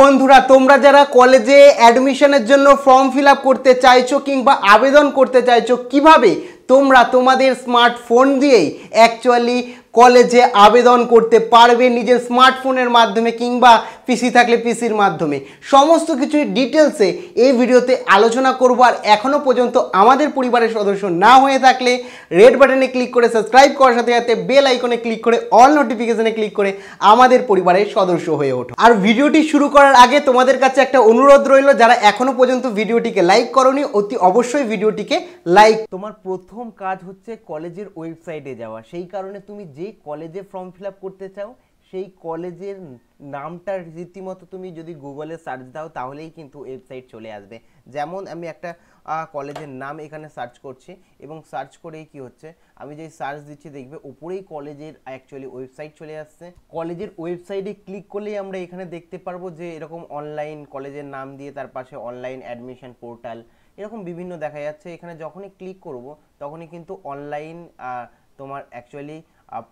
বন্ধুরা তোমরা যারা কলেজে অ্যাডমিশনের জন্য ফর্ম ফিল করতে চাইছো কিংবা আবেদন করতে চাইছো কিভাবে তোমরা তোমাদের স্মার্টফোন দিয়েই অ্যাকচুয়ালি কলেজে আবেদন করতে পারবে নিজের স্মার্টফোনের মাধ্যমে কিংবা পিসি থাকলে পিসির মাধ্যমে সমস্ত কিছুই ডিটেলসে এই ভিডিওতে আলোচনা করব আর এখনও পর্যন্ত আমাদের পরিবারের সদস্য না হয়ে থাকলে রেড বাটনে ক্লিক করে সাবস্ক্রাইব করার সাথে সাথে বেল আইকনে ক্লিক করে অল নোটিফিকেশানে ক্লিক করে আমাদের পরিবারের সদস্য হয়ে ওঠো আর ভিডিওটি শুরু করার আগে তোমাদের কাছে একটা অনুরোধ রইল যারা এখনও পর্যন্ত ভিডিওটিকে লাইক করনি অতি অবশ্যই ভিডিওটিকে লাইক তোমার প্রথম কাজ হচ্ছে কলেজের ওয়েবসাইটে যাওয়া সেই কারণে তুমি যে যেই কলেজে ফর্ম ফিল আপ করতে চাও সেই কলেজের নামটা রীতিমতো তুমি যদি গুগলে সার্চ দাও তাহলেই কিন্তু ওয়েবসাইট চলে আসবে যেমন আমি একটা কলেজের নাম এখানে সার্চ করছি এবং সার্চ করেই কি হচ্ছে আমি যে সার্চ দিচ্ছি দেখবে উপরেই কলেজের অ্যাকচুয়ালি ওয়েবসাইট চলে আসছে কলেজের ওয়েবসাইটে ক্লিক করলেই আমরা এখানে দেখতে পারবো যে এরকম অনলাইন কলেজের নাম দিয়ে তার পাশে অনলাইন অ্যাডমিশন পোর্টাল এরকম বিভিন্ন দেখা যাচ্ছে এখানে যখনই ক্লিক করব তখনই কিন্তু অনলাইন তোমার অ্যাকচুয়ালি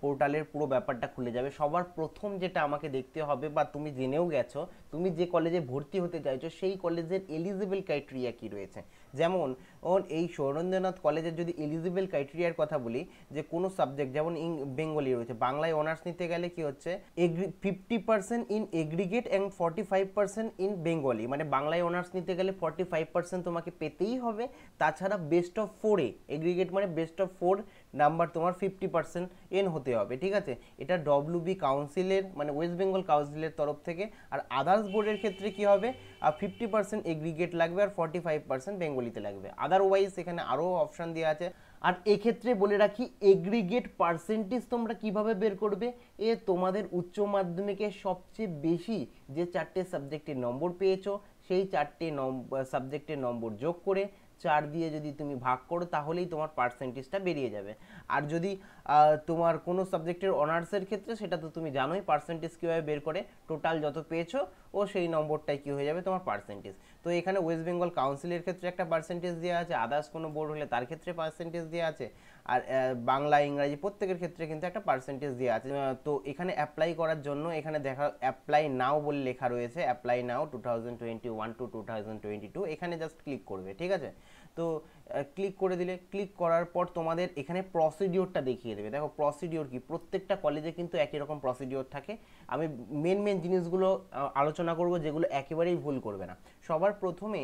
পোর্টালের পুরো ব্যাপারটা খুলে যাবে সবার প্রথম যেটা আমাকে দেখতে হবে বা তুমি জেনেও গেছো তুমি যে কলেজে ভর্তি হতে চাইছো সেই কলেজের এলিজিবল ক্রাইটেরিয়া কি রয়েছে যেমন এই সৌরেন্দ্রনাথ কলেজের যদি এলিজিবল ক্রাইটেরিয়ার কথা বলি যে কোনো সাবজেক্ট যেমন ইং বেঙ্গলি রয়েছে বাংলায় অনার্স নিতে গেলে কি হচ্ছে agri fifty percent in aggregate and forty five percent in Bengali মানে বাংলায় অনার্স নিতে গেলে ফর্টি ফাইভ পার্সেন্ট তোমাকে পেতেই হবে তাছাড়া বেস্ট অফ ফোরে এগ্রিগেট মানে বেস্ট অফ ফোর নাম্বার তোমার ফিফটি পার্সেন্ট এন হতে হবে ঠিক আছে এটা ডব্লিউবি কাউন্সিলের মানে ওয়েস্ট বেঙ্গল কাউন্সিলের তরফ থেকে আর আদার্স বোর্ডের ক্ষেত্রে কি হবে ফিফটি পার্সেন্ট এগ্রিগেট লাগবে আর ফর্টি ফাইভ পার্সেন্ট বেঙ্গলি বলিতে লাগবে আদারওয়াইজ এখানে আরও অপশান দেওয়া আছে আর এক্ষেত্রে বলে রাখি এগ্রিগেট পার্সেন্টেজ তোমরা কিভাবে বের করবে এ তোমাদের উচ্চ মাধ্যমিকে সবচেয়ে বেশি যে চারটে সাবজেক্টের নম্বর পেয়েছো সেই চারটে সাবজেক্টের নম্বর যোগ করে চার দিয়ে যদি তুমি ভাগ করো তাহলেই তোমার পার্সেন্টেজটা বেরিয়ে যাবে আর যদি তোমার কোনো সাবজেক্টের অনার্সের ক্ষেত্রে সেটা তো তুমি জানোই পার্সেন্টেজ কীভাবে বের করে টোটাল যত পেয়েছো ও সেই নম্বরটাই কী হয়ে যাবে তোমার পার্সেন্টেজ তো এখানে ওয়েস্ট বেঙ্গল কাউন্সিলের ক্ষেত্রে একটা পার্সেন্টেজ দেওয়া আছে আদার্স কোনো বোর্ড হলে তার ক্ষেত্রে পার্সেন্টেজ দেওয়া আছে আর বাংলা ইংরাজি প্রত্যেকের ক্ষেত্রে কিন্তু একটা পার্সেন্টেজ দেওয়া আছে তো এখানে অ্যাপ্লাই করার জন্য এখানে দেখা অ্যাপ্লাই নাও বলে লেখা রয়েছে apply now two thousand twenty one to two thousand twenty two এখানে জাস্ট ক্লিক করবে ঠিক আছে তো ক্লিক করে দিলে ক্লিক করার পর তোমাদের এখানে প্রসিডিওরটা দেখিয়ে দেবে দেখো প্রসিডিওর কি প্রত্যেকটা কলেজে কিন্তু একই রকম প্রসিডিওর থাকে আমি মেন মেন জিনিসগুলো আলোচনা করব যেগুলো একেবারেই ভুল করবে না সবার প্রথমে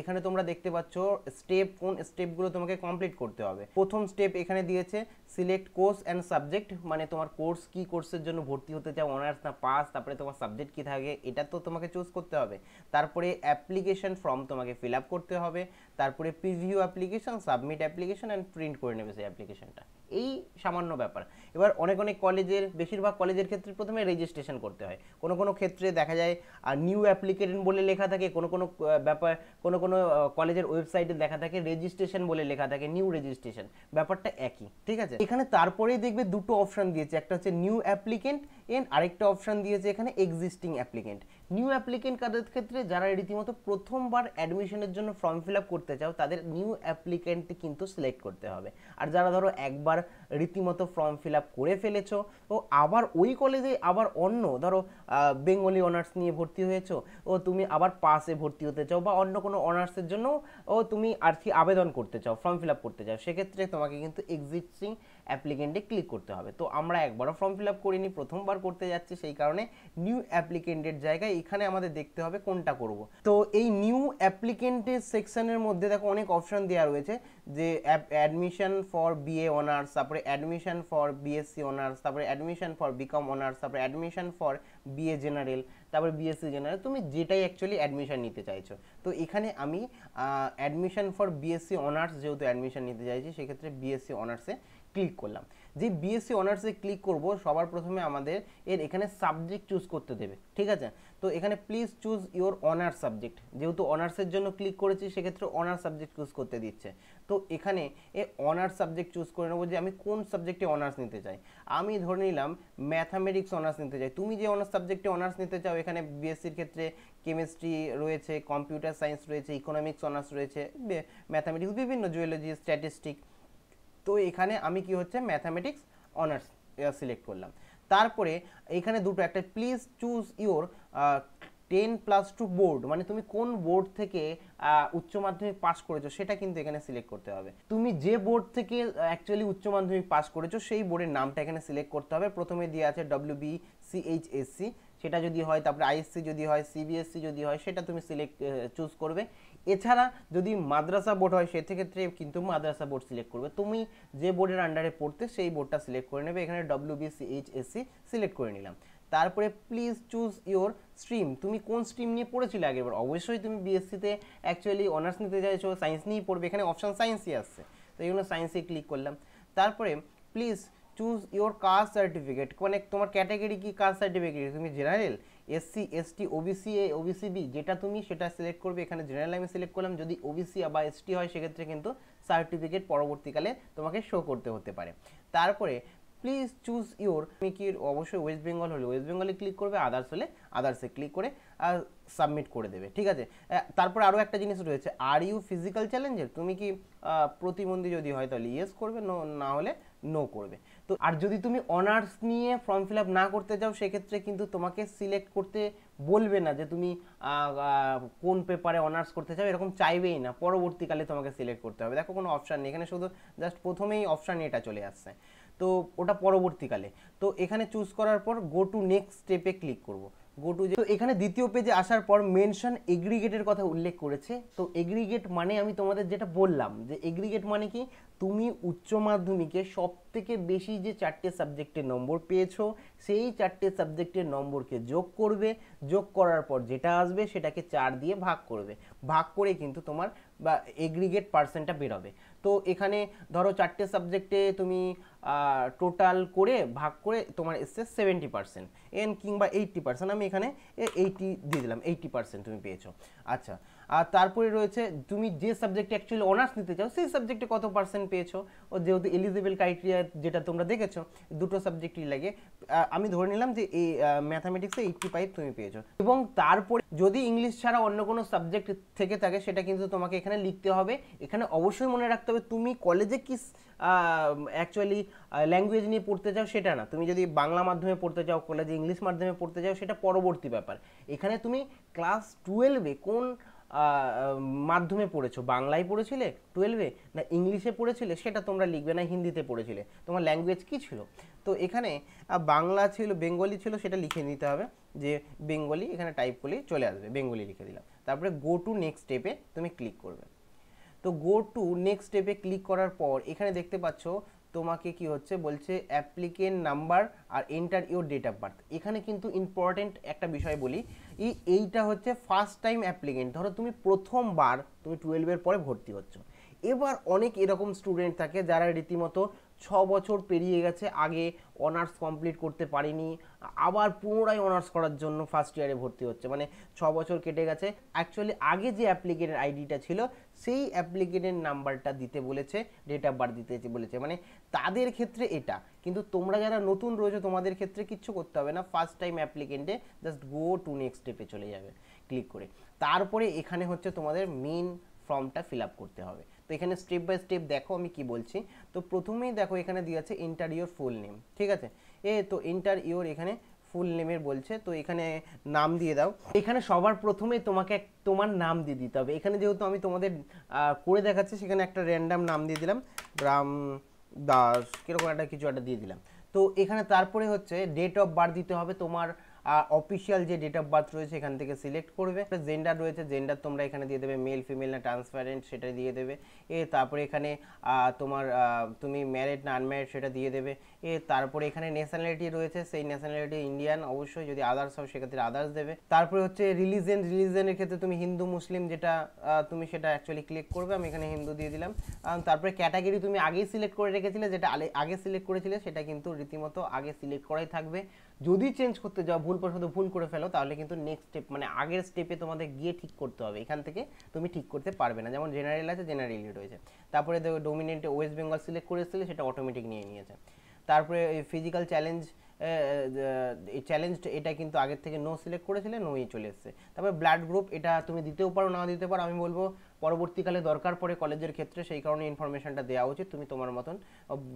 এখানে তোমরা দেখতে পাচ্ছ স্টেপ কোন স্টেপগুলো তোমাকে কমপ্লিট করতে হবে প্রথম স্টেপ এখানে দিয়েছে সিলেক্ট কোর্স অ্যান্ড সাবজেক্ট মানে তোমার কোর্স কি কোর্সের জন্য ভর্তি হতে চাও অনার্স না পাস তারপরে তোমার সাবজেক্ট কি থাকে এটা তো তোমাকে চুজ করতে হবে তারপরে অ্যাপ্লিকেশন ফর্ম তোমাকে ফিল আপ করতে হবে তারপরে preview application submit application and print করে নেবে সেই অ্যাপ্লিকেশনটা এই সামান্য ব্যাপার এবার অনেক অনেক কলেজের বেশিরভাগ কলেজের ক্ষেত্রে প্রথমে রেজিস্ট্রেশন করতে হয় কোনো কোনো ক্ষেত্রে দেখা যায় আর নিউ অ্যাপ্লিকেন্ট বলে লেখা থাকে কোনো কোনো ব্যাপার কোনো কোনো কলেজের ওয়েবসাইটে দেখা থাকে রেজিস্ট্রেশন বলে লেখা থাকে নিউ রেজিস্ট্রেশন ব্যাপারটা একই ঠিক আছে এখানে তারপরেই দেখবে দুটো অপশান দিয়েছে একটা হচ্ছে নিউ অ্যাপ্লিকেন্ট এন আরেকটা অপশান দিয়েছে এখানে এক্সিস্টিং অ্যাপ্লিকেন্ট নিউ অ্যাপ্লিকেন্ট কাদের ক্ষেত্রে যারা রীতিমতো প্রথমবার অ্যাডমিশনের জন্য ফর্ম ফিল আপ করতে চাও তাদের নিউ অ্যাপ্লিকেন্ট কিন্তু সিলেক্ট করতে হবে আর যারা ধরো একবার রীতিমতো ফর্ম ফিল আপ করে ফেলেছো ও আবার ওই কলেজে আবার অন্য ধরো বেঙ্গলি অনার্স নিয়ে ভর্তি হয়েছো ও তুমি আবার পাসে ভর্তি হতে চাও বা অন্য কোনো অনার্সের জন্য ও তুমি আর কি আবেদন করতে চাও ফর্ম ফিল আপ করতে চাও সেক্ষেত্রে তোমাকে কিন্তু এক্সিস্টিং অ্যাপ্লিকেন্টে ক্লিক করতে হবে তো আমরা একবারও ফর্ম ফিল আপ করিনি প্রথমবার করতে যাচ্ছি সেই কারণে নিউ অ্যাপ্লিকেন্টের জায়গায় এখানে আমাদের দেখতে হবে কোনটা করব তো এই নিউ অ্যাপ্লিকেন্টের সেকশনের মধ্যে দেখো অনেক অপশন দেওয়া রয়েছে যে অ্যাডমিশন ফর বিএ অনার্স তারপরে অ্যাডমিশন ফর বিএসসি অনার্স তারপরে অ্যাডমিশন ফর বিকম অনার্স তারপরে অ্যাডমিশন ফর বিএ জেনারেল তারপরে বিএসসি জেনারেল তুমি যেটাই অ্যাকচুয়ালি অ্যাডমিশন নিতে চাইছো তো এখানে আমি অ্যাডমিশন ফর বিএসসি অনার্স যেহেতু অ্যাডমিশন নিতে চাইছি সেক্ষেত্রে বিএসসি অনার্সে ক্লিক করলাম যে বিএসসি অনার্সে ক্লিক করব সবার প্রথমে আমাদের এর এখানে সাবজেক্ট চুজ করতে দেবে ঠিক আছে তো এখানে please choose your honours subject যেহেতু অনার্সের জন্য ক্লিক করেছি সেক্ষেত্রে অনার্স সাবজেক্ট চুজ করতে দিচ্ছে তো এখানে এ অনার্স সাবজেক্ট চুজ করে নেবো যে আমি কোন সাবজেক্টে অনার্স নিতে চাই আমি ধরে নিলাম ম্যাথামেটিক্স অনার্স নিতে চাই তুমি যে অনার্স সাবজেক্টে অনার্স নিতে চাও এখানে বিএসসির ক্ষেত্রে কেমিস্ট্রি রয়েছে কম্পিউটার সায়েন্স রয়েছে ইকোনমিক্স অনার্স রয়েছে ম্যাথামেটিক্স বিভিন্ন জুয়েলজি স্ট্যাটিস্টিক্স তো এখানে আমি কি হচ্ছে ম্যাথামেটিক্স অনার্স সিলেক্ট করলাম তারপরে এখানে দুটো একটা please choose your ten plus two board মানে তুমি কোন বোর্ড থেকে উচ্চ মাধ্যমিক পাশ করেছো সেটা কিন্তু এখানে সিলেক্ট করতে হবে তুমি যে বোর্ড থেকে অ্যাকচুয়ালি উচ্চ মাধ্যমিক পাস করেছো সেই বোর্ডের নামটা এখানে সিলেক্ট করতে হবে প্রথমে দিয়ে আছে ডব্লিউ বি সিএইচএসসি সেটা যদি হয় তারপরে আইএসসি যদি হয় সিবিএসসি যদি হয় সেটা তুমি সিলেক্ট চুজ করবে এছাড়া যদি মাদ্রাসা বোর্ড হয় সেক্ষেত্রে কিন্তু মাদ্রাসা বোর্ড সিলেক্ট করবে তুমি যে বোর্ডের আন্ডারে পড়তে সেই বোর্ডটা সিলেক্ট করে নেবে এখানে ডব্লিউ বিসিএইচএসসি সিলেক্ট করে নিলাম তারপরে প্লিজ চুজ ইয়োর স্ট্রিম তুমি কোন স্ট্রিম নিয়ে পড়েছিলে আগেবার অবশ্যই তুমি বিএসসিতে অ্যাকচুয়ালি অনার্স নিতে চাইছো সায়েন্স নিয়েই পড়বে এখানে অপশান সায়েন্সই আসছে তো এই জন্য সায়েন্সে ক্লিক করলাম তারপরে please choose your caste certificate মানে তোমার ক্যাটাগরি কি কাস্ট সার্টিফিকেট তুমি general SC ST OBC A OBC B যেটা তুমি সেটা সিলেক্ট করবে এখানে জেনারেল আমি সিলেক্ট করলাম যদি ওবিসি বা এসটি হয় সেক্ষেত্রে কিন্তু সার্টিফিকেট পরবর্তীকালে তোমাকে শো করতে হতে পারে তারপরে প্লিজ চুজ ইউর তুমি কি অবশ্যই ওয়েস্ট বেঙ্গল হলে ওয়েস্ট বেঙ্গলে ক্লিক করবে আদার্স হলে আদার্সে ক্লিক করে সাবমিট করে দেবে ঠিক আছে তারপর আরও একটা জিনিস রয়েছে আর ইউ ফিজিক্যাল চ্যালেঞ্জের তুমি কি প্রতিবন্ধী যদি হয় তাহলে ইয়েস করবে নো না হলে নো করবে তো আর যদি তুমি অনার্স নিয়ে ফর্ম ফিল আপ না করতে যাও সেক্ষেত্রে কিন্তু তোমাকে সিলেক্ট করতে বলবে না যে তুমি কোন পেপারে অনার্স করতে চাও এরকম চাইবেই না পরবর্তীকালে তোমাকে সিলেক্ট করতে হবে দেখো কোনো অপশান নেই এখানে শুধু জাস্ট প্রথমেই অপশান এটা চলে আসছে তো ওটা পরবর্তীকালে তো এখানে চুজ করার পর গো টু নেক্সট স্টেপে ক্লিক করবো গো টু যে এখানে দ্বিতীয় পেজে আসার পর মেনশন এগ্রিগেটের কথা উল্লেখ করেছে তো এগ্রিগেট মানে আমি তোমাদের যেটা বললাম যে এগ্রিগেট মানে কি তুমি উচ্চ মাধ্যমিকে সব থেকে বেশি যে চারটে সাবজেক্টের নম্বর পেয়েছো সেই চারটে সাবজেক্টের নম্বরকে যোগ করবে যোগ করার পর যেটা আসবে সেটাকে চার দিয়ে ভাগ করবে ভাগ করে কিন্তু তোমার বা এগ্রিগেট পার্সেন্টটা বেরোবে তো এখানে ধরো চারটে সাবজেক্টে তুমি টোটাল করে ভাগ করে তোমার এসছে সেভেন্টি পার্সেন্ট এন কিংবা এইটটি পার্সেন্ট আমি এখানে এইটি দিয়ে দিলাম এইট্টি পার্সেন্ট তুমি পেয়েছো আচ্ছা আর তারপরে রয়েছে তুমি যে সাবজেক্টে অ্যাকচুয়ালি অনার্স নিতে চাও সেই সাবজেক্টে কত পার্সেন্ট পেয়েছো ও যেহেতু এলিজিবল ক্রাইটেরিয়া যেটা তোমরা দেখেছো দুটো সাবজেক্টই লাগে আমি ধরে নিলাম যে এই ম্যাথামেটিক্সে এইটটি ফাইভ তুমি পেয়েছো এবং তারপরে যদি ইংলিশ ছাড়া অন্য কোনো সাবজেক্ট থেকে থাকে সেটা কিন্তু তোমাকে এখানে লিখতে হবে এখানে অবশ্যই মনে রাখতে হবে তুমি কলেজে কি অ্যাকচুয়ালি ল্যাঙ্গুয়েজ নিয়ে পড়তে চাও সেটা না তুমি যদি বাংলা মাধ্যমে পড়তে চাও কলেজে ইংলিশ মাধ্যমে পড়তে চাও সেটা পরবর্তী ব্যাপার এখানে তুমি ক্লাস টুয়েলভে কোন মাধ্যমে পড়েছো বাংলায় পড়েছিলে টুয়েলভে না ইংলিশে পড়েছিলে সেটা তোমরা লিখবে না হিন্দিতে পড়েছিলে তোমার ল্যাঙ্গুয়েজ কী ছিল তো এখানে বাংলা ছিল বেঙ্গলি ছিল সেটা লিখে নিতে হবে যে বেঙ্গলি এখানে টাইপ করলেই চলে আসবে বেঙ্গলি লিখে দিলাম তারপরে গো টু নেক্সট স্টেপে তুমি ক্লিক করবে তো গো টু নেক্সট স্টেপে ক্লিক করার পর এখানে দেখতে পাচ্ছ তোমাকে কি হচ্ছে বলছে অ্যাপ্লিকেন্ট নাম্বার আর enter your date of birth এখানে কিন্তু ইম্পর্টেন্ট একটা বিষয় বলি ই এইটা হচ্ছে ফার্স্ট টাইম অ্যাপ্লিকেন্ট ধরো তুমি প্রথমবার তুমি টুয়েলভের পরে ভর্তি হচ্ছ এবার অনেক এরকম স্টুডেন্ট থাকে যারা রীতিমতো ছ বছর পেরিয়ে গেছে আগে অনার্স কমপ্লিট করতে পারিনি আবার পুনরায় অনার্স করার জন্য ফার্স্ট ইয়ারে ভর্তি হচ্ছে মানে ছ বছর কেটে গেছে অ্যাকচুয়ালি আগে যে অ্যাপ্লিকেটের আইডিটা ছিল সেই অ্যাপ্লিকেটের নাম্বারটা দিতে বলেছে ডেট অফ বার্থ দিতে বলেছে মানে তাদের ক্ষেত্রে এটা কিন্তু তোমরা যারা নতুন রয়েছে তোমাদের ক্ষেত্রে কিচ্ছু করতে হবে না ফার্স্ট টাইম অ্যাপ্লিকেন্টে জাস্ট গো টু নেক্সট স্টেপে চলে যাবে ক্লিক করে তারপরে এখানে হচ্ছে তোমাদের মেন ফর্মটা ফিল আপ করতে হবে তো এখানে স্টেপ বাই স্টেপ দেখো আমি কি বলছি তো প্রথমেই দেখো এখানে দিয়ে আছে ইন্টার ইয়োর ফুল নেম ঠিক আছে এ তো ইন্টার ইয়োর এখানে ফুল নেমের বলছে তো এখানে নাম দিয়ে দাও এখানে সবার প্রথমে তোমাকে তোমার নাম দিয়ে দিতে হবে এখানে যেহেতু আমি তোমাদের করে দেখাচ্ছি সেখানে একটা র্যান্ডাম নাম দিয়ে দিলাম রাম দাস কীরকম একটা কিছু একটা দিয়ে দিলাম তো এখানে তারপরে হচ্ছে ডেট অফ বার্থ দিতে হবে তোমার অফিসিয়াল যে ডেট অফ বার্থ রয়েছে এখান থেকে সিলেক্ট করবে জেন্ডার রয়েছে জেন্ডার তোমরা এখানে দিয়ে দেবে মেল ফিমেল না ট্রান্সপারেন্ট সেটা দিয়ে দেবে এ তারপরে এখানে তোমার তুমি ম্যারিড না আনম্যারেড সেটা দিয়ে দেবে এ তারপরে এখানে ন্যাশনালিটি রয়েছে সেই ন্যাশনালিটি ইন্ডিয়ান অবশ্যই যদি আদার্স হয় সেক্ষেত্রে আদার্স দেবে তারপরে হচ্ছে রিলিজেন রিলিজেনের ক্ষেত্রে তুমি হিন্দু মুসলিম যেটা তুমি সেটা অ্যাকচুয়ালি ক্লিক করবে আমি এখানে হিন্দু দিয়ে দিলাম তারপরে ক্যাটাগরি তুমি আগেই সিলেক্ট করে রেখেছিলে যেটা আগে সিলেক্ট করেছিলে সেটা কিন্তু রীতিমতো আগে সিলেক্ট করাই থাকবে যদি চেঞ্জ করতে যাও ভুল প্রশ্ন ভুল করে ফেলো তাহলে কিন্তু নেক্সট স্টেপ মানে আগের স্টেপে তোমাদের গিয়ে ঠিক করতে হবে এখান থেকে তুমি ঠিক করতে পারবে না যেমন জেনারেল আছে জেনারেলই রয়েছে তারপরে ডোমিনেন্টে ওয়েস্ট বেঙ্গল সিলেক্ট করেছিলে সেটা অটোমেটিক নিয়ে নিয়েছে তারপরে ফিজিক্যাল চ্যালেঞ্জ এই চ্যালেঞ্জ এটা কিন্তু আগের থেকে নো সিলেক্ট করেছিলে নোই চলে এসছে তারপরে ব্লাড গ্রুপ এটা তুমি দিতেও পারো না দিতে পারো আমি বলবো পরবর্তীকালে দরকার পড়ে কলেজের ক্ষেত্রে সেই কারণে ইনফরমেশনটা দেওয়া উচিত তুমি তোমার মতন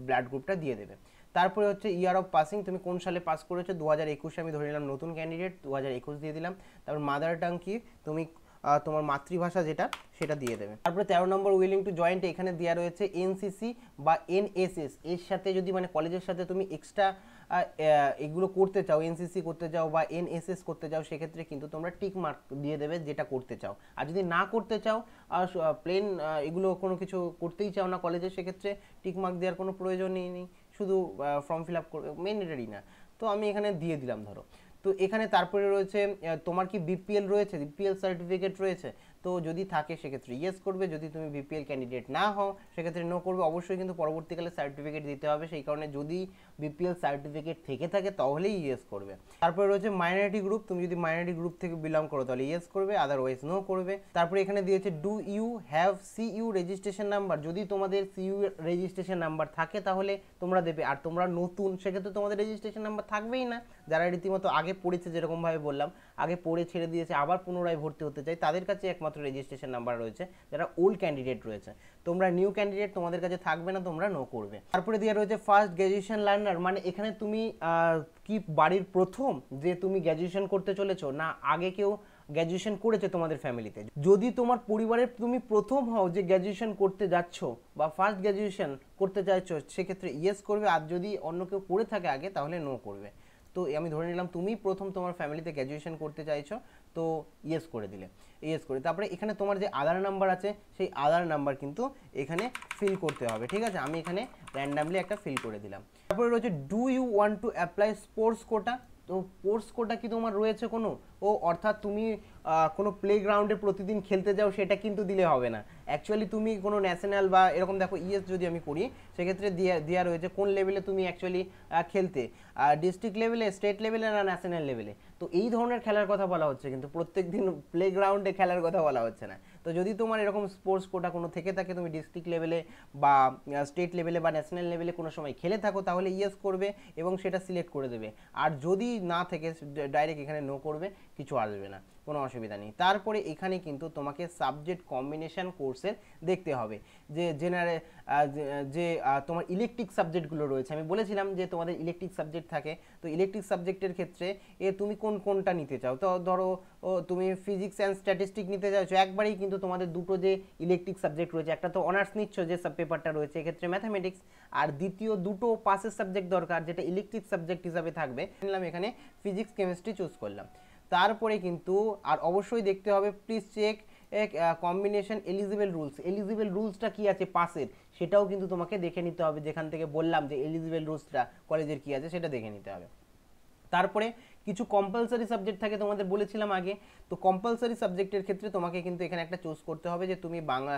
ব্লাড গ্রুপটা দিয়ে দেবে তারপরে হচ্ছে ইয়ার অফ পাসিং তুমি কোন সালে পাস করেছো দু হাজার একুশে আমি ধরে নিলাম নতুন ক্যান্ডিডেট দু হাজার একুশ দিয়ে দিলাম তারপর মাদার টাং কি তুমি তোমার মাতৃভাষা যেটা সেটা দিয়ে দেবে তারপরে তেরো নম্বর উইলিং টু জয়েন্ট এখানে দেওয়া রয়েছে এনসিসি বা এনএসএস এর সাথে যদি মানে কলেজের সাথে তুমি এক্সট্রা এগুলো করতে চাও এনসিসি করতে চাও বা এনএসএস করতে চাও সেক্ষেত্রে কিন্তু তোমরা টিক মার্ক দিয়ে দেবে যেটা করতে চাও আর যদি না করতে চাও আর প্লেন এগুলো কোনো কিছু করতেই চাও না কলেজে সেক্ষেত্রে টিক মার্ক দেওয়ার কোনো প্রয়োজনই নেই শুধু ফর্ম ফিল আপ করবে মেন না তো আমি এখানে দিয়ে দিলাম ধরো তো এখানে তারপরে রয়েছে তোমার কি বিপিএল রয়েছে বিপিএল সার্টিফিকেট রয়েছে তো যদি থাকে সেক্ষেত্রে ইয়েস করবে যদি তুমি বিপিএল ক্যান্ডিডেট না হও সেক্ষেত্রে নো করবে অবশ্যই কিন্তু পরবর্তীকালে সার্টিফিকেট দিতে হবে সেই কারণে যদি বিপিএল সার্টিফিকেট থেকে থাকে তাহলেই ইয়েস করবে তারপরে রয়েছে মাইনরিটি গ্রুপ তুমি যদি মাইনরিটি গ্রুপ থেকে বিলং করো তাহলে ইয়েস করবে আদারওয়াইজ নো করবে তারপরে এখানে দিয়েছে do you have CU registration number যদি তোমাদের সিইউ রেজিস্ট্রেশন নাম্বার থাকে তাহলে তোমরা দেবে আর তোমরা নতুন সেক্ষেত্রে তোমাদের রেজিস্ট্রেশন নাম্বার থাকবেই না যারা রীতিমতো আগে পড়েছে যেরকমভাবে বললাম আগে পড়ে ছেড়ে দিয়েছে আবার পুনরায় ভর্তি হতে চাই তাদের কাছে একমাত্র রেজিস্ট্রেশন নাম্বার রয়েছে যারা ওল্ড ক্যান্ডিডেট রয়েছে তোমরা নিউ ক্যান্ডিডেট তোমাদের কাছে থাকবে না তোমরা নো করবে তারপরে দেওয়া রয়েছে ফার্স্ট গ্র্যাজুয়েশন লার্নার মানে এখানে তুমি কি বাড়ির প্রথম যে তুমি গ্র্যাজুয়েশন করতে চলেছো না আগে কেউ গ্র্যাজুয়েশন করেছে তোমাদের ফ্যামিলিতে যদি তোমার পরিবারের তুমি প্রথম হও যে গ্র্যাজুয়েশন করতে যাচ্ছ বা ফার্স্ট গ্র্যাজুয়েশন করতে চাইছো সেক্ষেত্রে ইয়েস করবে আর যদি অন্য কেউ করে থাকে আগে তাহলে নো করবে তো আমি ধরে নিলাম তুমি প্রথম তোমার ফ্যামিলিতে গ্র্যাজুয়েশন করতে চাইছো তো ইয়েস করে দিলে ইয়েস করে তারপরে এখানে তোমার যে আধার নাম্বার আছে সেই আধার নাম্বার কিন্তু এখানে ফিল করতে হবে ঠিক আছে আমি এখানে র্যান্ডামলি একটা ফিল করে দিলাম তারপরে রয়েছে do you want to apply sports quota তো স্পোর্টস কোটা কি তোমার রয়েছে কোনো ও অর্থাৎ তুমি কোনো প্লেগ্রাউন্ডে প্রতিদিন খেলতে যাও সেটা কিন্তু দিলে হবে না অ্যাকচুয়ালি তুমি কোনো ন্যাশনাল বা এরকম দেখো ইয়েস e যদি আমি করি সেক্ষেত্রে দেওয়া দেওয়া রয়েছে কোন লেভেলে তুমি অ্যাকচুয়ালি খেলতে আর ডিস্ট্রিক্ট লেভেলে স্টেট লেভেলে না ন্যাশনাল লেভেলে তো এই ধরনের খেলার কথা বলা হচ্ছে কিন্তু প্রত্যেক দিন প্লেগ্রাউন্ডে খেলার কথা বলা হচ্ছে না তো যদি তোমার এরকম স্পোর্টস কোটা কোনো থেকে থাকে তুমি ডিস্ট্রিক্ট লেভেলে বা স্টেট লেভেলে বা ন্যাশনাল লেভেলে কোনো সময় খেলে থাকো তাহলে ইয়েস e করবে এবং সেটা সিলেক্ট করে দেবে আর যদি না থেকে ডাইরেক্ট এখানে নো করবে কিছু আসবে না কোনো অসুবিধা নেই তারপরে এখানে কিন্তু তোমাকে সাবজেক্ট কম্বিনেশান কোর্স কোর্সের দেখতে হবে যে জেনারে যে তোমার ইলেকট্রিক সাবজেক্টগুলো রয়েছে আমি বলেছিলাম যে তোমাদের ইলেকট্রিক সাবজেক্ট থাকে তো ইলেকট্রিক সাবজেক্টের ক্ষেত্রে এ তুমি কোন কোনটা নিতে চাও তো ধরো তুমি ফিজিক্স অ্যান্ড স্ট্যাটিস্টিক নিতে চাইছো একবারেই কিন্তু তোমাদের দুটো যে ইলেকট্রিক সাবজেক্ট রয়েছে একটা তো অনার্স নিচ্ছ যে সাব পেপারটা রয়েছে এক্ষেত্রে ম্যাথামেটিক্স আর দ্বিতীয় দুটো পাসের সাবজেক্ট দরকার যেটা ইলেকট্রিক সাবজেক্ট হিসাবে থাকবে নিলাম এখানে ফিজিক্স কেমিস্ট্রি চুজ করলাম তারপরে কিন্তু আর অবশ্যই দেখতে হবে please check combination eligible rules eligible রুলসটা কি আছে পাসের সেটাও কিন্তু তোমাকে দেখে নিতে হবে যেখান থেকে বললাম যে এলিজিবল রুলসটা কলেজের কি আছে সেটা দেখে নিতে হবে তারপরে কিছু কম্পালসারি সাবজেক্ট থাকে তোমাদের বলেছিলাম আগে তো কম্পালসারি সাবজেক্টের ক্ষেত্রে তোমাকে কিন্তু এখানে একটা চুজ করতে হবে যে তুমি বাংলা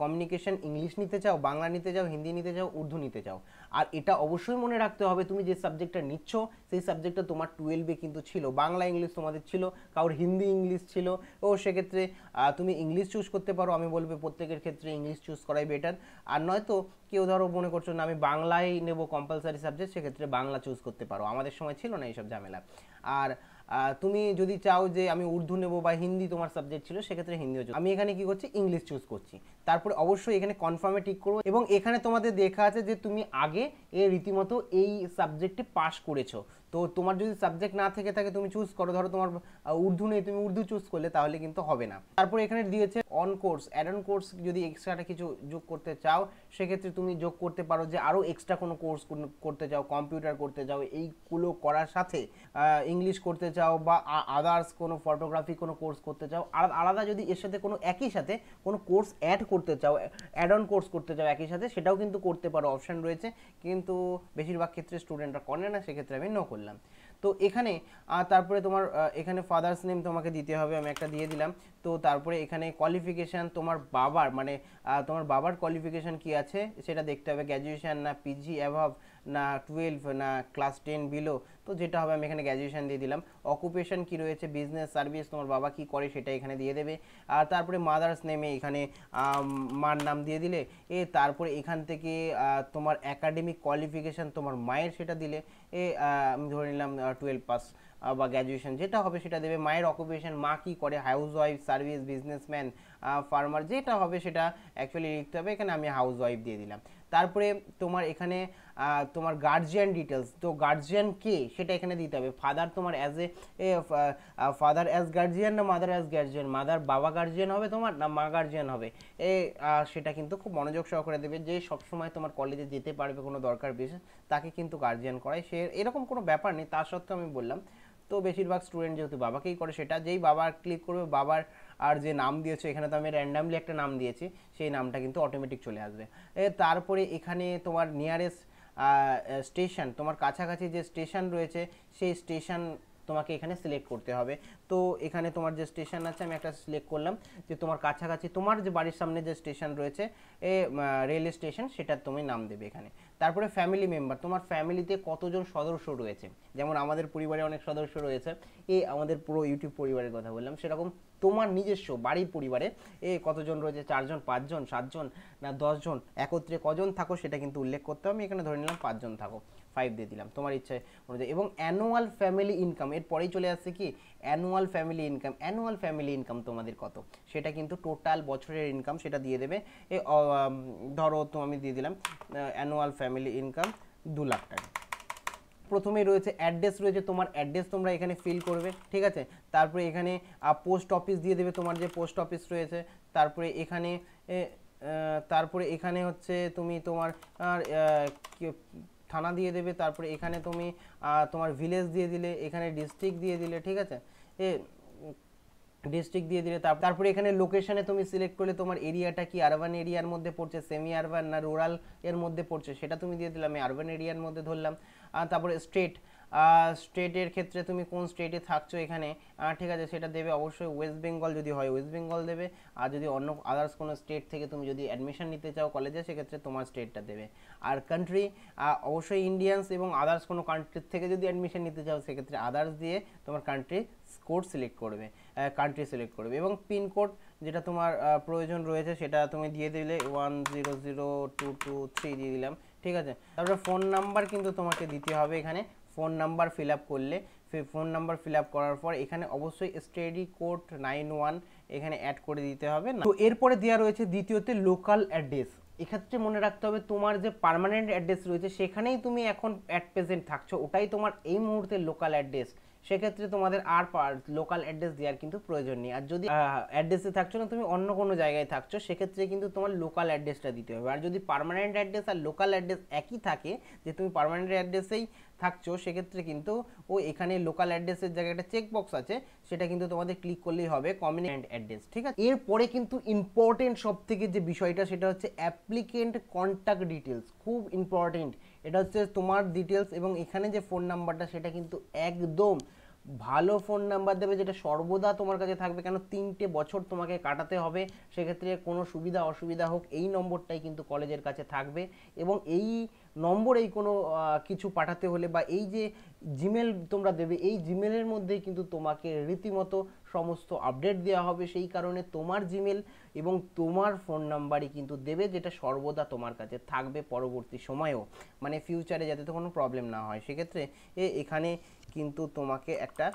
কমিউনিকেশন ইংলিশ নিতে চাও বাংলা নিতে চাও হিন্দি নিতে চাও উর্দু নিতে চাও আর এটা অবশ্যই মনে রাখতে হবে তুমি যে সাবজেক্টটা নিচ্ছ সেই সাবজেক্টটা তোমার টুয়েলভে কিন্তু ছিল বাংলা ইংলিশ তোমাদের ছিল কারোর হিন্দি ইংলিশ ছিল ও সেক্ষেত্রে তুমি ইংলিশ চুজ করতে পারো আমি বলবো প্রত্যেকের ক্ষেত্রে ইংলিশ চুজ করাই বেটার আর নয়তো কেউ ধরো মনে করছো না আমি বাংলায় নেব কম্পালসারি সাবজেক্ট সেক্ষেত্রে বাংলা চুজ করতে পারো আমাদের সময় ছিল না এইসব ঝামেলা আর তুমি যদি চাও যে আমি উর্দু নেবো বা হিন্দি তোমার সাবজেক্ট ছিল সেক্ষেত্রে হিন্দিও আমি এখানে কি করছি ইংলিশ চুজ করছি তারপরে অবশ্যই এখানে কনফার্মে টিক করবো এবং এখানে তোমাদের দেখা আছে যে তুমি আগে এ রীতিমতো এই সাবজেক্টে পাস করেছো তো তোমার যদি সাবজেক্ট না থেকে থাকে তুমি চুজ করো ধরো তোমার উর্দু নেই তুমি উর্দু চুজ করলে তাহলে কিন্তু হবে না তারপর এখানে দিয়েছে on course add on course যদি এক্সট্রাটা কিছু যোগ করতে চাও সেক্ষেত্রে তুমি যোগ করতে পারো যে আরও এক্সট্রা কোনো কোর্স করতে চাও কম্পিউটার করতে চাও এইগুলো করার সাথে ইংলিশ করতে চাও বা আদার্স কোনো ফটোগ্রাফি কোনো কোর্স করতে চাও আলাদা যদি এর সাথে কোনো একই সাথে কোনো কোর্স অ্যাড করতে চাও অ্যাড অন কোর্স করতে চাও একই সাথে সেটাও কিন্তু করতে পারো অপশান রয়েছে কিন্তু বেশিরভাগ ক্ষেত্রে স্টুডেন্টরা করে না সেক্ষেত্রে আমি ন করলাম তো এখানে তারপরে তোমার এখানে ফাদার্স নেম তোমাকে দিতে হবে আমি একটা দিয়ে দিলাম তো তারপরে এখানে কোয়ালিফিকেশান তোমার বাবার মানে তোমার বাবার কোয়ালিফিকেশান কি আছে সেটা দেখতে হবে গ্র্যাজুয়েশান না পিজি অ্যাভাব না টুয়েলভ না ক্লাস টেন বিলো তো যেটা হবে আমি এখানে গ্র্যাজুয়েশান দিয়ে দিলাম অকুপেশান কি রয়েছে বিজনেস সার্ভিস তোমার বাবা কি করে সেটা এখানে দিয়ে দেবে আর তারপরে মাদার্স নেমে এখানে মার নাম দিয়ে দিলে এ তারপরে এখান থেকে তোমার একাডেমিক কোয়ালিফিকেশান তোমার মায়ের সেটা দিলে এ আমি ধরে নিলাম টুয়েলভ পাস বা গ্র্যাজুয়েশন যেটা হবে সেটা দেবে মায়ের অকুপেশন মা কী করে housewife service businessman farmer যেটা হবে সেটা অ্যাকচুয়ালি লিখতে হবে এখানে আমি হাউস ওয়াইফ দিয়ে দিলাম তারপরে তোমার এখানে তোমার গার্জিয়ান ডিটেলস তো গার্জিয়ান কে সেটা এখানে দিতে হবে ফাদার তোমার as a father as guardian না মাদার অ্যাজ গার্জিয়ান মাদার বাবা গার্জিয়ান হবে তোমার না মা গার্জিয়ান হবে এ সেটা কিন্তু খুব মনোযোগ সহকারে দেবে যে সবসময় তোমার কলেজে যেতে পারবে কোনো দরকার বিশেষ তাকে কিন্তু গার্জিয়ান করায় সে এরকম কোনো ব্যাপার নেই তার সত্ত্বেও আমি বললাম তো বেশিরভাগ স্টুডেন্ট যেহেতু বাবাকেই করে সেটা যেই বাবার ক্লিক করবে বাবার আর যে নাম দিয়েছে এখানে তো আমি র্যান্ডামলি একটা নাম দিয়েছি সেই নামটা কিন্তু অটোমেটিক চলে আসবে তারপরে এখানে তোমার নিয়ারেস্ট স্টেশন তোমার কাছাকাছি যে স্টেশন রয়েছে সেই স্টেশন তোমাকে এখানে সিলেক্ট করতে হবে তো এখানে তোমার যে স্টেশন আছে আমি একটা সিলেক্ট করলাম যে তোমার কাছাকাছি তোমার যে বাড়ির সামনে যে স্টেশন রয়েছে এ রেল স্টেশন সেটা তুমি নাম দেবে এখানে তারপরে ফ্যামিলি মেম্বার তোমার ফ্যামিলিতে কতজন সদস্য রয়েছে যেমন আমাদের পরিবারে অনেক সদস্য রয়েছে এই আমাদের পুরো ইউটিউব পরিবারের কথা বললাম সেরকম তোমার নিজস্ব বাড়ির পরিবারে এ কতজন রয়েছে চারজন পাঁচজন সাতজন না দশজন একত্রে কজন থাকো সেটা কিন্তু উল্লেখ করতে হবে আমি এখানে ধরে নিলাম পাঁচজন থাকো ফাইভ দিয়ে দিলাম তোমার ইচ্ছায় অনুযায়ী এবং অ্যানুয়াল ফ্যামিলি ইনকাম এর পরেই চলে আসছে কি annual family income annual family income তোমাদের কত সেটা কিন্তু টোটাল বছরের ইনকাম সেটা দিয়ে দেবে ধরো তো আমি দিয়ে দিলাম অ্যানুয়াল ফ্যামিলি ইনকাম দু লাখ টাকা প্রথমেই রয়েছে অ্যাড্রেস রয়েছে তোমার অ্যাড্রেস তোমরা এখানে ফিল করবে ঠিক আছে তারপরে এখানে পোস্ট অফিস দিয়ে দেবে তোমার যে পোস্ট অফিস রয়েছে তারপরে এখানে তারপরে এখানে হচ্ছে তুমি তোমার থানা দিয়ে দেবে তারপরে এখানে তুমি তোমার ভিলেজ দিয়ে দিলে এখানে ডিস্ট্রিক্ট দিয়ে দিলে ঠিক আছে এ ডিস্ট্রিক্ট দিয়ে দিলে তারপরে এখানে লোকেশনে তুমি সিলেক্ট করলে তোমার এরিয়াটা কি আরবান এরিয়ার মধ্যে পড়ছে সেমি আরবান না রুরাল এর মধ্যে পড়ছে সেটা তুমি দিয়ে দিলে আমি আরবান এরিয়ার মধ্যে ধরলাম তারপরে স্টেট স্টেটের ক্ষেত্রে তুমি কোন স্টেটে থাকছো এখানে ঠিক আছে সেটা দেবে অবশ্যই ওয়েস্ট বেঙ্গল যদি হয় ওয়েস্ট বেঙ্গল দেবে আর যদি অন্য আদার্স কোনো স্টেট থেকে তুমি যদি অ্যাডমিশন নিতে চাও কলেজে সেক্ষেত্রে তোমার স্টেটটা দেবে আর কান্ট্রি অবশ্যই ইন্ডিয়ানস এবং আদার্স কোনো কান্ট্রির থেকে যদি অ্যাডমিশান নিতে চাও সেক্ষেত্রে আদার্স দিয়ে তোমার কান্ট্রি কোড সিলেক্ট করবে কান্ট্রি সিলেক্ট করবে এবং পিনকোড যেটা তোমার প্রয়োজন রয়েছে সেটা তুমি দিয়ে দিলে one zero zero two two three দিয়ে দিলাম ঠিক আছে তারপরে ফোন নাম্বার কিন্তু তোমাকে দিতে হবে এখানে ফোন নাম্বার ফিল আপ করলে ফোন নাম্বার ফিল আপ করার পর এখানে অবশ্যই স্টেডি কোড নাইন ওয়ান এখানে অ্যাড করে দিতে হবে না তো এরপরে দেওয়া রয়েছে দ্বিতীয়তে লোকাল অ্যাড্রেস এক্ষেত্রে মনে রাখতে হবে তোমার যে পারমানেন্ট অ্যাড্রেস রয়েছে সেখানেই তুমি এখন অ্যাট প্রেজেন্ট থাকছো ওটাই তোমার এই মুহূর্তে লোকাল অ্যাড্রেস সেক্ষেত্রে তোমাদের আর পার লোকাল অ্যাড্রেস দেওয়ার কিন্তু প্রয়োজন নেই আর যদি অ্যাড্রেসে থাকছো না তুমি অন্য কোনো জায়গায় থাকছো সেক্ষেত্রে কিন্তু তোমার লোকাল অ্যাড্রেসটা দিতে হবে আর যদি পারমানেন্ট অ্যাড্রেস আর লোকাল অ্যাড্রেস একই থাকে যে তুমি পারমানেন্ট অ্যাড্রেসেই থাকছো সেক্ষেত্রে কিন্তু ও এখানে লোকাল অ্যাড্রেসের জায়গায় একটা চেকবক্স আছে সেটা কিন্তু তোমাদের ক্লিক করলেই হবে কমিউনিকেন্ট অ্যাড্রেস ঠিক আছে এরপরে কিন্তু ইম্পর্টেন্ট সব থেকে যে বিষয়টা সেটা হচ্ছে অ্যাপ্লিকেন্ট কন্ট্যাক্ট ডিটেলস খুব ইম্পর্টেন্ট এটা হচ্ছে তোমার ডিটেলস এবং এখানে যে ফোন নাম্বারটা সেটা কিন্তু একদম ভালো ফোন নাম্বার দেবে যেটা সর্বদা তোমার কাছে থাকবে কেন তিনটে বছর তোমাকে কাটাতে হবে সেক্ষেত্রে কোনো সুবিধা অসুবিধা হোক এই নম্বরটাই কিন্তু কলেজের কাছে থাকবে এবং এই এই কোনো কিছু পাঠাতে হলে বা এই যে জিমেল তোমরা দেবে এই জিমেলের মধ্যেই কিন্তু তোমাকে রীতিমতো সমস্ত আপডেট দেওয়া হবে সেই কারণে তোমার জিমেল এবং তোমার ফোন নাম্বারই কিন্তু দেবে যেটা সর্বদা তোমার কাছে থাকবে পরবর্তী সময়েও মানে ফিউচারে যাতে তো কোনো প্রবলেম না হয় সেক্ষেত্রে এখানে কিন্তু তোমাকে একটা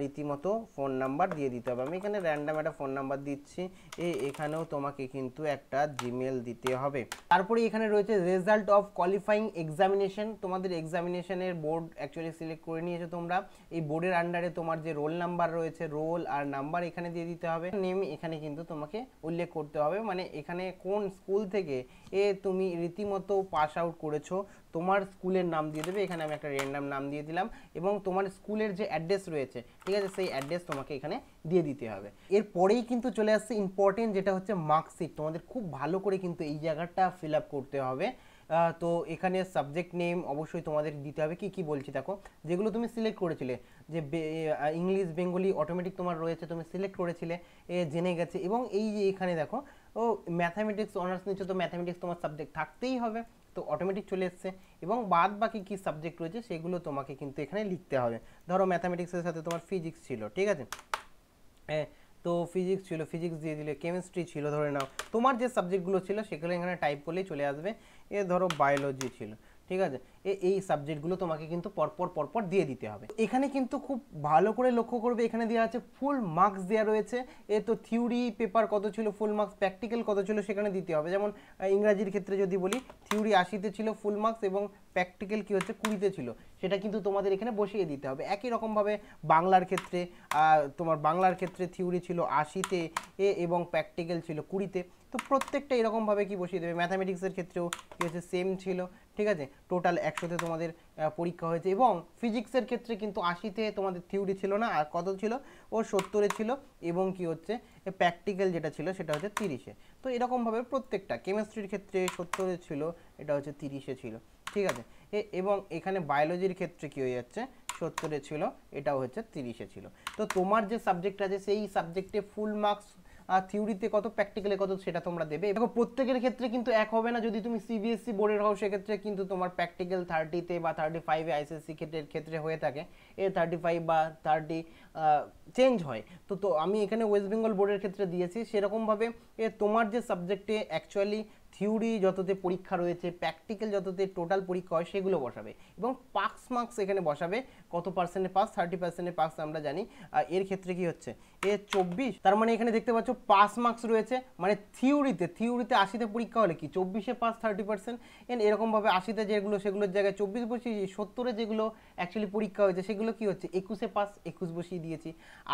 রীতিমতো ফোন নাম্বার দিয়ে দিতে হবে আমি এখানে র্যান্ডাম একটা ফোন নাম্বার দিচ্ছি এ এখানেও তোমাকে কিন্তু একটা জিমেল দিতে হবে তারপরে এখানে রয়েছে রেজাল্ট অফ কোয়ালিফাইং এক্সামিনেশন তোমাদের এক্সামিনেশনের বোর্ড অ্যাকচুয়ালি সিলেক্ট করে নিয়েছো তোমরা এই বোর্ডের আন্ডারে তোমার যে রোল নাম্বার রয়েছে রোল আর নাম্বার এখানে দিয়ে দিতে হবে নেম এখানে কিন্তু তোমাকে উল্লেখ করতে হবে মানে এখানে কোন স্কুল থেকে এ তুমি রীতিমতো পাস আউট করেছো তোমার স্কুলের নাম দিয়ে দেবে এখানে আমি একটা র্যান্ডাম নাম দিয়ে দিলাম এবং তোমার স্কুলের যে অ্যাড্রেস রয়েছে ঠিক আছে সেই অ্যাড্রেস তোমাকে এখানে দিয়ে দিতে হবে এরপরেই কিন্তু চলে আসছে ইম্পর্টেন্ট যেটা হচ্ছে মার্কশিট তোমাদের খুব ভালো করে কিন্তু এই জায়গাটা ফিল আপ করতে হবে তো এখানে সাবজেক্ট নেম অবশ্যই তোমাদের দিতে হবে কি কি বলছি দেখো যেগুলো তুমি সিলেক্ট করেছিলে যে ইংলিশ বেঙ্গলি অটোমেটিক তোমার রয়েছে তুমি সিলেক্ট করেছিলে এ জেনে গেছে এবং এই যে এখানে দেখো ও ম্যাথামেটিক্স অনার্স নিচ্ছে তো ম্যাথামেটিক্স তোমার সাবজেক্ট থাকতেই হবে তো অটোমেটিক চলে এসছে এবং বাদ বাকি কী সাবজেক্ট রয়েছে সেগুলো তোমাকে কিন্তু এখানে লিখতে হবে ধরো ম্যাথামেটিক্সের সাথে তোমার ফিজিক্স ছিল ঠিক আছে হ্যাঁ তো ফিজিক্স ছিল ফিজিক্স দিয়ে দিলে কেমিস্ট্রি ছিল ধরে নাও তোমার যে সাবজেক্টগুলো ছিল সেগুলো এখানে টাইপ করলেই চলে আসবে এ ধরো বায়োলজি ছিল ঠিক আছে এ এই সাবজেক্টগুলো তোমাকে কিন্তু পরপর পরপর দিয়ে দিতে হবে এখানে কিন্তু খুব ভালো করে লক্ষ্য করবে এখানে দেওয়া আছে ফুল মার্কস দেওয়া রয়েছে এ তো থিওরি পেপার কত ছিল ফুল মার্কস প্র্যাকটিক্যাল কত ছিল সেখানে দিতে হবে যেমন ইংরাজির ক্ষেত্রে যদি বলি থিওরি আশিতে ছিল ফুল মার্কস এবং প্র্যাকটিক্যাল কী হচ্ছে কুড়িতে ছিল সেটা কিন্তু তোমাদের এখানে বসিয়ে দিতে হবে একই রকমভাবে বাংলার ক্ষেত্রে তোমার বাংলার ক্ষেত্রে থিওরি ছিল আশিতে এ এবং প্র্যাকটিক্যাল ছিল কুড়িতে তো প্রত্যেকটা এরকমভাবে কি বসিয়ে দেবে ম্যাথামেটিক্সের ক্ষেত্রেও কী হচ্ছে সেম ছিল ঠিক আছে টোটাল একশোতে তোমাদের পরীক্ষা হয়েছে এবং ফিজিক্সের ক্ষেত্রে কিন্তু আশিতে তোমাদের থিওরি ছিল না আর কত ছিল ও সত্তরে ছিল এবং কি হচ্ছে প্র্যাকটিক্যাল যেটা ছিল সেটা হচ্ছে তিরিশে তো এরকমভাবে প্রত্যেকটা কেমিস্ট্রির ক্ষেত্রে সত্তরে ছিল এটা হচ্ছে তিরিশে ছিল ঠিক আছে এবং এখানে বায়োলজির ক্ষেত্রে কী হয়ে যাচ্ছে সত্তরে ছিল এটাও হচ্ছে তিরিশে ছিল তো তোমার যে সাবজেক্ট আছে সেই সাবজেক্টে ফুল মার্কস থিওরিতে কত প্র্যাকটিক্যালে কত সেটা তোমরা দেবে দেখো প্রত্যেকের ক্ষেত্রে কিন্তু এক হবে না যদি তুমি সিবিএসসি e বোর্ডের হও সেক্ষেত্রে কিন্তু তোমার প্র্যাকটিক্যাল থার্টিতে বা থার্টি ফাইভে আইসিএসসি ক্ষেত্রের ক্ষেত্রে হয়ে থাকে এ থার্টি ফাইভ বা থার্টি চেঞ্জ হয় তো তো আমি এখানে ওয়েস্ট বেঙ্গল বোর্ডের ক্ষেত্রে দিয়েছি সেরকমভাবে এ তোমার যে সাবজেক্টে অ্যাকচুয়ালি থিওরি যততে পরীক্ষা রয়েছে প্র্যাকটিক্যাল যততে টোটাল পরীক্ষা হয় সেগুলো বসাবে এবং পাস মার্কস এখানে বসাবে কত পার্সেন্টে পাস থার্টি পার্সেন্টে পাস আমরা জানি এর ক্ষেত্রে কি হচ্ছে এ চব্বিশ তার মানে এখানে দেখতে পাচ্ছ পাস মার্কস রয়েছে মানে থিওরিতে থিওরিতে আশিতে পরীক্ষা হলে কি চব্বিশে পাস থার্টি পার্সেন্ট এন্ড এরকমভাবে আশিতে যেগুলো সেগুলোর জায়গায় চব্বিশ বসিয়ে সত্তরে যেগুলো অ্যাকচুয়ালি পরীক্ষা হয়েছে সেগুলো কি হচ্ছে একুশে পাস একুশ বসিয়ে দিয়েছি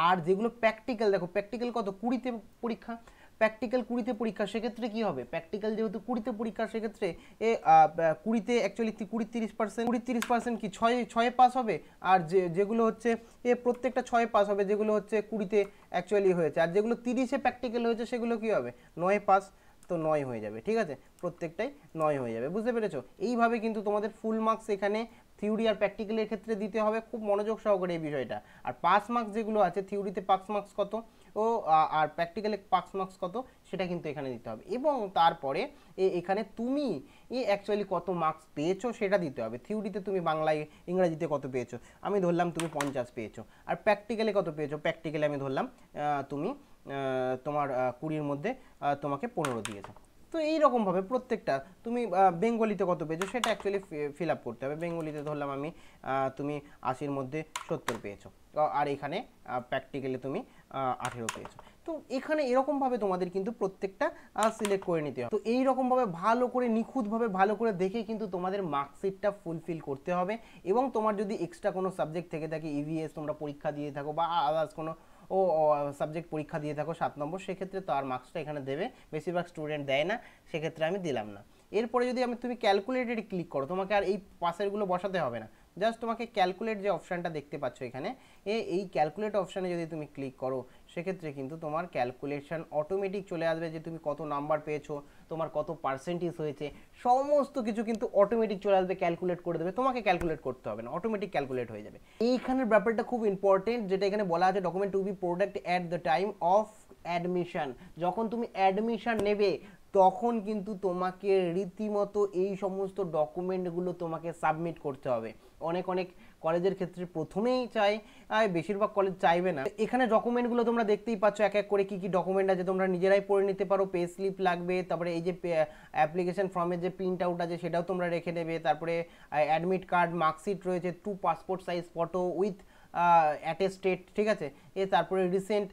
আর যেগুলো প্র্যাকটিক্যাল দেখো প্র্যাকটিক্যাল কত কুড়িতে পরীক্ষা প্র্যাকটিক্যাল কুড়িতে পরীক্ষা সেক্ষেত্রে কী হবে প্র্যাকটিক্যাল যেহেতু কুড়িতে পরীক্ষা সেক্ষেত্রে এ কুড়িতে অ্যাকচুয়ালি কুড়ি তিরিশ পার্সেন্ট কুড়ি তিরিশ পার্সেন্ট কি ছয় ছয়ে পাস হবে আর যে যেগুলো হচ্ছে এ প্রত্যেকটা ছয়ে পাস হবে যেগুলো হচ্ছে কুড়িতে অ্যাকচুয়ালি হয়েছে আর যেগুলো তিরিশে প্র্যাকটিক্যাল হয়েছে সেগুলো কী হবে নয় পাস তো নয় হয়ে যাবে ঠিক আছে প্রত্যেকটাই নয় হয়ে যাবে বুঝতে পেরেছো এইভাবে কিন্তু তোমাদের ফুল মার্কস এখানে থিওরি আর প্র্যাকটিক্যালের ক্ষেত্রে দিতে হবে খুব মনোযোগ সহকারে এই বিষয়টা আর পাস মার্কস যেগুলো আছে থিওরিতে পাস মার্কস কত ও আর প্র্যাকটিক্যালে পাস মার্কস কত সেটা কিন্তু এখানে দিতে হবে এবং তারপরে এখানে তুমি অ্যাকচুয়ালি কত মার্কস পেয়েছো সেটা দিতে হবে থিওরিতে তুমি বাংলায় ইংরাজিতে কত পেয়েছো আমি ধরলাম তুমি পঞ্চাশ পেয়েছো আর প্র্যাকটিক্যালে কত পেয়েছো প্র্যাকটিক্যালে আমি ধরলাম তুমি তোমার কুড়ির মধ্যে তোমাকে পনেরো দিয়েছো তো এইরকমভাবে প্রত্যেকটা তুমি বেঙ্গলিতে কত পেয়েছো সেটা অ্যাকচুয়ালি ফিল আপ করতে হবে বেঙ্গলিতে ধরলাম আমি তুমি আশির মধ্যে সত্তর পেয়েছো আর এখানে প্র্যাকটিক্যালি তুমি আঠেরো পেয়েছো তো এখানে এরকমভাবে তোমাদের কিন্তু প্রত্যেকটা সিলেক্ট করে নিতে হবে তো এই ভাবে ভালো করে নিখুঁতভাবে ভালো করে দেখে কিন্তু তোমাদের মার্কশিটটা ফুলফিল করতে হবে এবং তোমার যদি এক্সট্রা কোনো সাবজেক্ট থেকে থাকে ইভিএস e তোমরা পরীক্ষা দিয়ে থাকো বা আদার্স কোনো ও সাবজেক্ট পরীক্ষা দিয়ে থাকো সাত নম্বর সেক্ষেত্রে তো আর মার্কসটা এখানে দেবে বেশিরভাগ স্টুডেন্ট দেয় না সেক্ষেত্রে আমি দিলাম না এরপরে যদি আমি তুমি ক্যালকুলেটেড ক্লিক করো তোমাকে আর এই পাশেরগুলো বসাতে হবে না জাস্ট তোমাকে ক্যালকুলেট যে অপশানটা দেখতে পাচ্ছ এখানে এ এই ক্যালকুলেট অপশানে যদি তুমি ক্লিক করো সেক্ষেত্রে কিন্তু তোমার ক্যালকুলেশন অটোমেটিক চলে আসবে যে তুমি কত নাম্বার পেয়েছো তোমার কত পার্সেন্টেজ হয়েছে সমস্ত কিছু কিন্তু অটোমেটিক চলে আসবে ক্যালকুলেট করে দেবে তোমাকে ক্যালকুলেট করতে হবে না অটোমেটিক ক্যালকুলেট হয়ে যাবে এইখানের ব্যাপারটা খুব ইম্পর্টেন্ট যেটা এখানে বলা আছে document to be product at the time of admission যখন তুমি অ্যাডমিশন নেবে তখন কিন্তু তোমাকে রীতিমতো এই সমস্ত ডকুমেন্টগুলো তোমাকে সাবমিট করতে হবে অনেক অনেক কলেজের ক্ষেত্রে প্রথমেই চাই বেশিরভাগ কলেজ চাইবে না এখানে ডকুমেন্টগুলো তোমরা দেখতেই পাচ্ছ এক এক করে কি কি ডকুমেন্ট আছে তোমরা নিজেরাই পড়ে নিতে পারো পে স্লিপ লাগবে তারপরে এই যে অ্যাপ্লিকেশন ফর্মের যে প্রিন্ট আউট আছে সেটাও তোমরা রেখে নেবে তারপরে অ্যাডমিট কার্ড মার্কশিট রয়েছে two passport size photo with attested ঠিক আছে এ তারপরে recent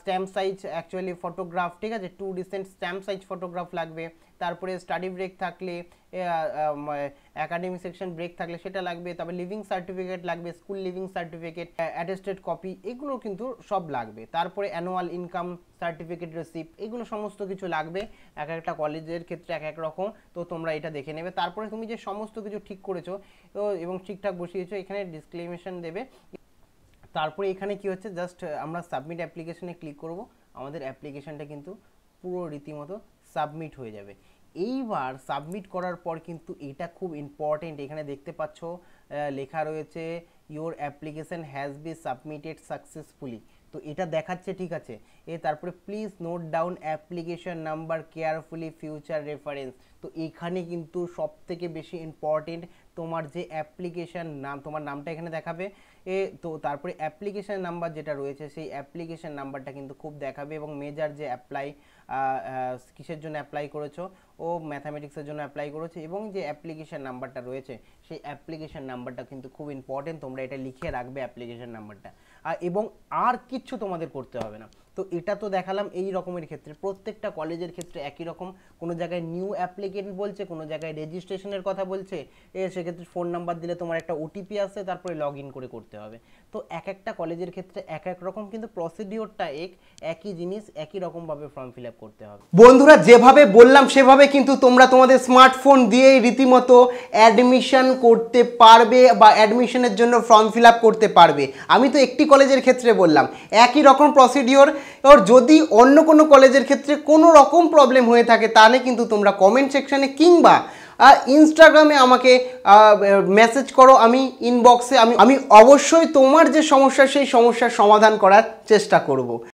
stamp size actually photograph ঠিক আছে two decent stamp size photograph লাগবে তারপরে স্টাডি ব্রেক থাকলে অ্যাকাডেমিক সেকশন ব্রেক থাকলে সেটা লাগবে তারপর লিভিং সার্টিফিকেট লাগবে school living certificate attested copy এগুলো কিন্তু সব লাগবে তারপরে অ্যানুয়াল ইনকাম সার্টিফিকেট রিসিপ এগুলো সমস্ত কিছু লাগবে এক একটা কলেজের ক্ষেত্রে এক এক রকম তো তোমরা এটা দেখে নেবে তারপরে তুমি যে সমস্ত কিছু ঠিক করেছো এবং ঠিকঠাক বসিয়েছো এখানে ডিসক্লেমেশন দেবে তারপরে এখানে কি হচ্ছে জাস্ট আমরা সাবমিট অ্যাপ্লিকেশানে ক্লিক করব আমাদের অ্যাপ্লিকেশানটা কিন্তু পুরো রীতিমতো সাবমিট হয়ে যাবে এইবার সাবমিট করার পর কিন্তু এটা খুব ইম্পর্টেন্ট এখানে দেখতে পাচ্ছ লেখা রয়েছে your application has be submitted successfully তো এটা দেখাচ্ছে ঠিক আছে এ তারপরে please note down application number carefully future reference তো এখানে কিন্তু সব থেকে বেশি ইম্পর্টেন্ট তোমার যে অ্যাপ্লিকেশান নাম তোমার নামটা এখানে দেখাবে এ তো তারপরে অ্যাপ্লিকেশান নাম্বার যেটা রয়েছে সেই অ্যাপ্লিকেশান নাম্বারটা কিন্তু খুব দেখাবে এবং মেজার যে অ্যাপ্লাই কিসের জন্য অ্যাপ্লাই করেছো ও ম্যাথামেটিক্সের জন্য অ্যাপ্লাই করেছে এবং যে অ্যাপ্লিকেশান নাম্বারটা রয়েছে সেই অ্যাপ্লিকেশন নাম্বারটা কিন্তু খুব ইম্পর্টেন্ট তোমরা এটা লিখে রাখবে অ্যাপ্লিকেশন নাম্বারটা আর এবং আর কিচ্ছু তোমাদের করতে হবে না তো এটা তো দেখালাম এই রকমের ক্ষেত্রে প্রত্যেকটা কলেজের ক্ষেত্রে একই রকম কোনো জায়গায় নিউ অ্যাপ্লিকেন্ট বলছে কোনো জায়গায় রেজিস্ট্রেশনের কথা বলছে এ সেক্ষেত্রে ফোন নাম্বার দিলে তোমার একটা ওটিপি আসে তারপরে লগ ইন করে করতে হবে তো এক একটা কলেজের ক্ষেত্রে এক এক রকম কিন্তু প্রসিডিওরটা এক একই জিনিস একই রকমভাবে ফর্ম ফিল আপ করতে হবে বন্ধুরা যেভাবে বললাম সেভাবে কিন্তু তোমরা তোমাদের স্মার্টফোন দিয়েই রীতিমতো অ্যাডমিশন করতে পারবে বা অ্যাডমিশনের জন্য ফর্ম ফিল করতে পারবে আমি তো একটি কলেজের ক্ষেত্রে বললাম একই রকম প্রসিডিওর ওর যদি অন্য কোনো কলেজের ক্ষেত্রে কোনো রকম প্রবলেম হয়ে থাকে তাহলে কিন্তু তোমরা কমেন্ট সেকশানে কিংবা ইনস্টাগ্রামে আমাকে মেসেজ করো আমি ইনবক্সে আমি আমি অবশ্যই তোমার যে সমস্যা সেই সমস্যার সমাধান করার চেষ্টা করব।